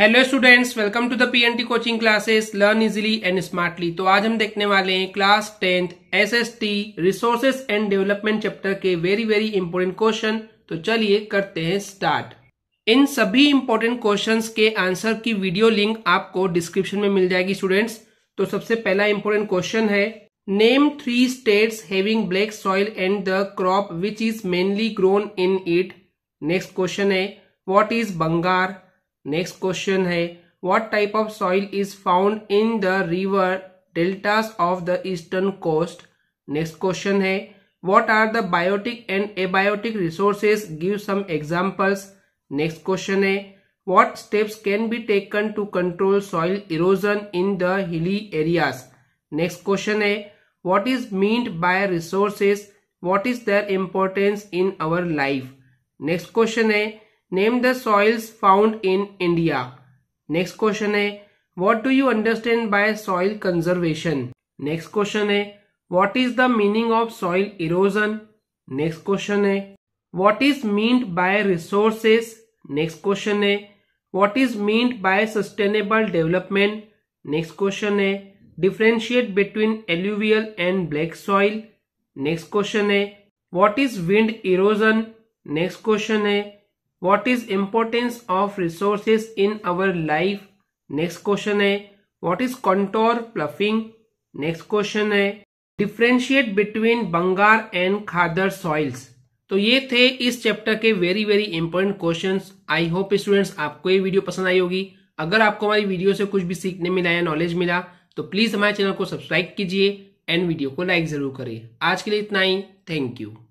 Hello students welcome to the PNT coaching classes learn easily and smartly तो आज हम देखने वाले हैं class tenth SST resources and development chapter के वेरी वेरी इंपॉर्टेंट क्वेश्चन तो चलिए करते हैं स्टार्ट इन सभी इंपॉर्टेंट क्वेश्चंस के आंसर की वीडियो लिंक आपको डिस्क्रिप्शन में मिल जाएगी स्टूडेंट्स तो सबसे पहला इम्पोर्टेंट क्वेश्चन है name three states having black soil and the crop which is mainly grown in it next question है what is bangar Next question hai, what type of soil is found in the river deltas of the eastern coast? Next question hai, what are the biotic and abiotic resources? Give some examples. Next question hai, what steps can be taken to control soil erosion in the hilly areas? Next question hai, what is meant by resources? What is their importance in our life? Next question hai, Name the soils found in India. Next question is: What do you understand by soil conservation? Next question is: What is the meaning of soil erosion? Next question is: What is meant by resources? Next question is: What is meant by sustainable development? Next question is: Differentiate between alluvial and black soil. Next question is: What is wind erosion? Next question is. What is importance of resources in our life next question है what is contour ploughing next question है differentiate between bangar and khadar soils तो ये थे इस chapter के very very important question I hope students आपको ये video पसंद आई होगी अगर आपको हमारी वीडियो से कुछ भी सीखने मिला या नॉलेज मिला तो प्लीज हमारे चैनल को सब्सक्राइब कीजिए एंड वीडियो को लाइक जरूर करिए आज के लिए इतना ही थैंक यू